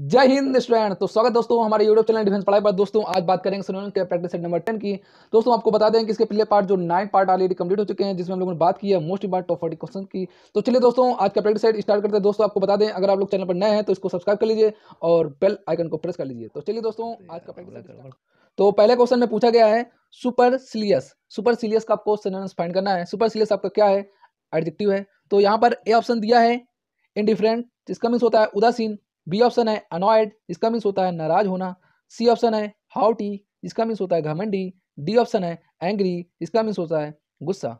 जय हिंद स्टूडेंट तो स्वागत दोस्तों हमारे यूट्यूब चैनल डिफेंस पढ़ाई पर दोस्तों आज बात करेंगे सुनोन के प्रैक्टिस सेट नंबर टेन की दोस्तों आपको बता दें कि इसके पिछले पार्ट जो नाइन पार्ट ऑलरेडी कंप्लीट हो चुके हैं जिसमें हम लोगों ने बात की है most important top forty question की तो चलिए दोस्तों आज का प्रैक्टिस सेट स्टार्ट करते हैं दोस्तों आपको बता दें अगर आप लोग चैनल पर नए हैं तो इसको सब्सक्राइब कर लीजिए और बेल आइकन को प्रेस कर लीजिए तो चलिए दोस्तों आज का प्रैक्टिस तो पहले क्वेश्चन में पूछा गया है सुपर सिलियस सुपर सिलियस का आपको सिनोनिम्स फाइंड करना है सुपर सिलियस आपका क्या है एडजेक्टिव है तो यहाँ पर ए ऑप्शन दिया है इनडिफरेंट जिसका मीन्स होता है उदासीन बी ऑप्शन है अनॉयड इसका मीन्स होता है नाराज होना सी ऑप्शन है हाउटी इसका मीन्स होता है घमंडी डी ऑप्शन है एंग्री इसका मीन्स होता है गुस्सा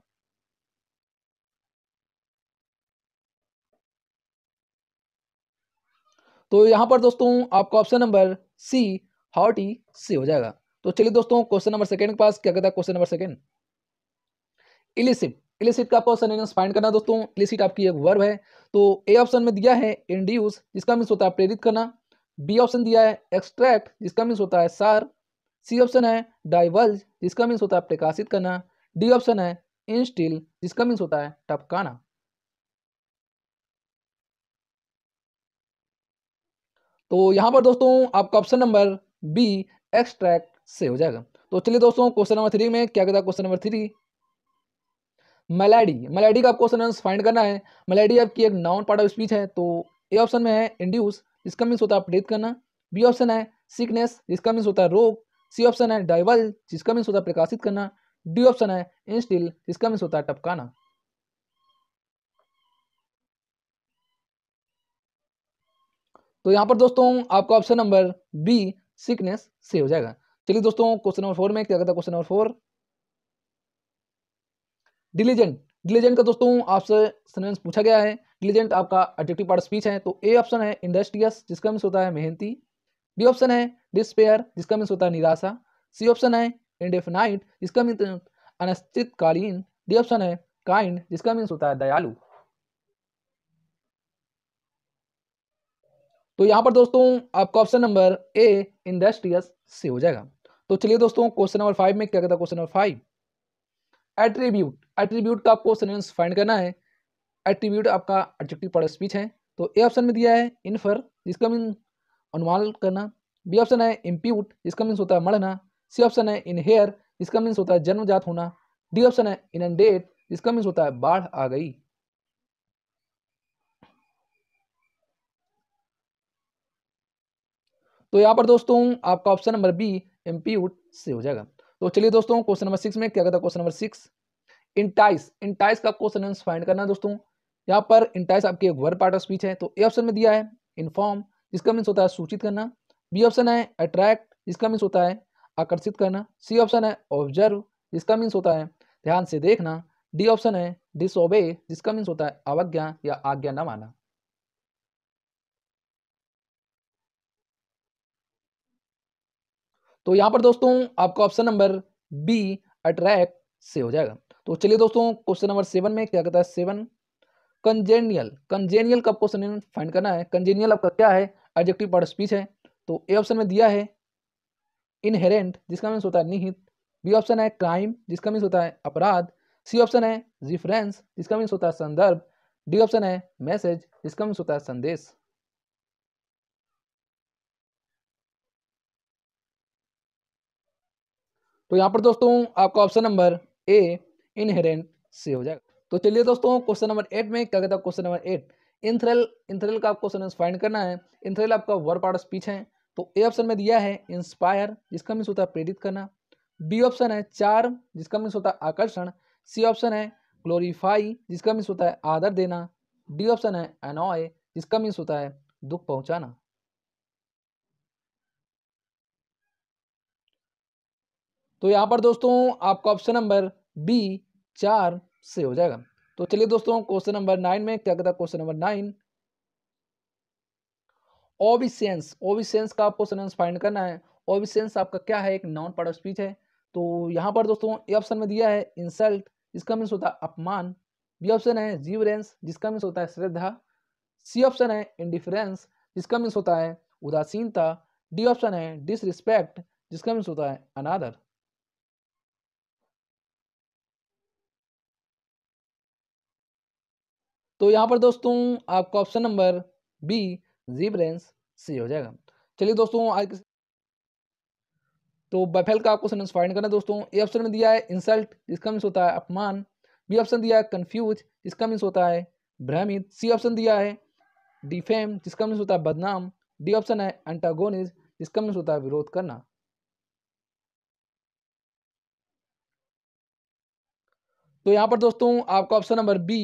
तो यहाँ पर दोस्तों आपका ऑप्शन नंबर सी हाउटी सी हो जाएगा तो चलिए दोस्तों क्वेश्चन नंबर सेकंड के पास क्या कहता है question number second illicit illicit का पर्सन एनेंस फाइंड करना दोस्तों इलिसिट आपकी एक वर्ब है तो ए ऑप्शन में दिया है इंड्यूस जिसका मीन्स होता है प्रेरित करना बी ऑप्शन दिया है एक्सट्रैक्ट जिसका मीन्स होता है सार सी ऑप्शन है डाइवल्ज जिसका मीन्स होता है प्रकाशित करना डी ऑप्शन है इंस्टिल जिसका मीन्स होता है टपकाना तो यहां पर दोस्तों आपका ऑप्शन नंबर बी एक्सट्रैक्ट से हो जाएगा तो चलिए दोस्तों क्वेश्चन नंबर थ्री में क्या कहता है question number three malady malady का आपको ऑप्शन फाइंड करना है मेलेडी आपकी एक नाउन पार्ट ऑफ स्पीच है तो ए ऑप्शन में है इंड्यूस इसका मीन्स होता है प्रेरित करना बी ऑप्शन है सिकनेस इसका मीन्स होता है रोग सी ऑप्शन है डाइवल जिसका मीन्स होता है प्रकाशित करना डी ऑप्शन है इंस्टिल इसका मीन्स होता है टपकाना तो यहाँ पर दोस्तों आपका ऑप्शन नंबर बी सिकनेस से हो जाएगा चलिए दोस्तों क्वेश्चन नंबर फोर में क्या कहता है question number four diligent diligent का दोस्तों आपसे सेंटेंस पूछा गया है डिलीजेंट आपका एडजेक्टिव पार्ट स्पीच है तो ए ऑप्शन है इंडस्ट्रियस जिसका मीन्स होता है मेहनती बी ऑप्शन है डिस्पेयर जिसका मीन्स होता है निराशा सी ऑप्शन है इंडेफिनाइट जिसका मीन्स अनिश्चितकालीन डी ऑप्शन है काइंड जिसका मीन्स होता है दयालु तो यहाँ पर दोस्तों आपका ऑप्शन नंबर ए इंडस्ट्रियस से हो जाएगा तो चलिए दोस्तों क्वेश्चन नंबर फाइव में क्या कहता है question number five attribute attribute का आपको सेंटेंस फाइंड करना है एट्रीब्यूट आपका एडजेक्टिव पार्ट स्पीच है तो ए ऑप्शन में दिया है इनफर जिसका मीन अनुमान करना बी ऑप्शन है इम्प्यूट जिसका मीन्स होता है मढ़ना सी ऑप्शन है इनहेयर जिसका मीन्स होता है जन्मजात होना डी ऑप्शन है इन इनडेट जिसका मीन्स होता है बाढ़ आ गई तो यहाँ पर दोस्तों आपका ऑप्शन नंबर बी एम्प्यूट से हो जाएगा तो चलिए दोस्तों क्वेश्चन नंबर सिक्स में क्या कहता question number six entice entice का क्वेश्चन आंसर फाइंड करना है दोस्तों यहाँ पर इंटाइस आपके एक वर्ड पार्ट ऑफ स्पीच है तो ए ऑप्शन में दिया है इन्फॉर्म जिसका मीन्स होता है सूचित करना बी ऑप्शन है अट्रैक्ट जिसका मीन्स होता है आकर्षित करना सी ऑप्शन है ऑब्जर्व जिसका मीन्स होता है ध्यान से देखना डी ऑप्शन है डिसोबे जिसका मीन्स होता है अवज्ञा या आज्ञा न माना तो यहाँ पर दोस्तों आपका ऑप्शन नंबर बी अट्रैक्ट से हो जाएगा तो चलिए दोस्तों क्वेश्चन नंबर सेवन में क्या कहता है सेवन कंजेनियल कंजेनियल का क्वेश्चन फाइंड करना है कंजेनियल आपका क्या है एडजेक्टिव पार्ट स्पीच है तो ए ऑप्शन में दिया है इनहेरेंट जिसका मीन्स होता है निहित बी ऑप्शन है क्राइम जिसका मीन्स होता है अपराध सी ऑप्शन है रिफरेंस जिसका मीन्स होता है संदर्भ डी ऑप्शन है मैसेज जिसका मीन्स होता है संदेश तो यहाँ पर दोस्तों आपका option number A inherent C हो जाएगा तो चलिए दोस्तों क्वेश्चन नंबर एट में क्या कहता है question number eight enthral enthral का आपको फाइंड करना है इंथरेल आपका वर्ड पार्ट स्पीच है तो ए ऑप्शन में दिया है इंस्पायर जिसका मीन्स होता है प्रेरित करना बी ऑप्शन है चार जिसका मीन्स होता है आकर्षण सी ऑप्शन है ग्लोरीफाई जिसका मीन्स होता है आदर देना डी ऑप्शन है एनॉय जिसका मीन्स होता है दुख पहुंचाना तो यहाँ पर दोस्तों आपका ऑप्शन नंबर बी चार से हो जाएगा तो चलिए दोस्तों क्वेश्चन नंबर नाइन में क्या कहता है question number nine obeisance obeisance का आपको सेंस फाइंड करना है ओबिसेंस आपका क्या है एक नॉन पार्ट ऑफ स्पीच है तो यहाँ पर दोस्तों ये ऑप्शन में दिया है इंसल्ट इसका मीन्स होता है अपमान बी ऑप्शन है जीवरेंस जिसका मीन्स होता है श्रद्धा सी ऑप्शन है इंडिफरेंस जिसका मीन्स होता है उदासीनता डी ऑप्शन है डिसरिस्पेक्ट जिसका मीन्स होता है अनादर तो यहाँ पर दोस्तों आपका ऑप्शन नंबर बी जीब्रेंस सी हो जाएगा चलिए दोस्तों आज तो बफेल का आपको सेंटेंस फाइंड करना दोस्तों ए ऑप्शन में दिया है इंसल्ट जिसका मीन्स होता है अपमान बी ऑप्शन दिया है कन्फ्यूज जिसका मीन्स होता है भ्रमित सी ऑप्शन दिया है डिफेम जिसका मीन्स होता है बदनाम डी ऑप्शन है एंटागोनिज जिसका मीन्स होता है विरोध करना तो यहाँ पर दोस्तों आपका ऑप्शन नंबर बी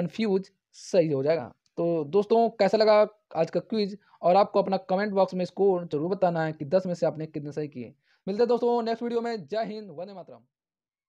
कन्फ्यूज सही हो जाएगा तो दोस्तों कैसा लगा आज का क्विज और आपको अपना कमेंट बॉक्स में स्कोर जरूर बताना है कि दस में से आपने कितने सही किए मिलते हैं दोस्तों नेक्स्ट वीडियो में जय हिंद वंदे मातरम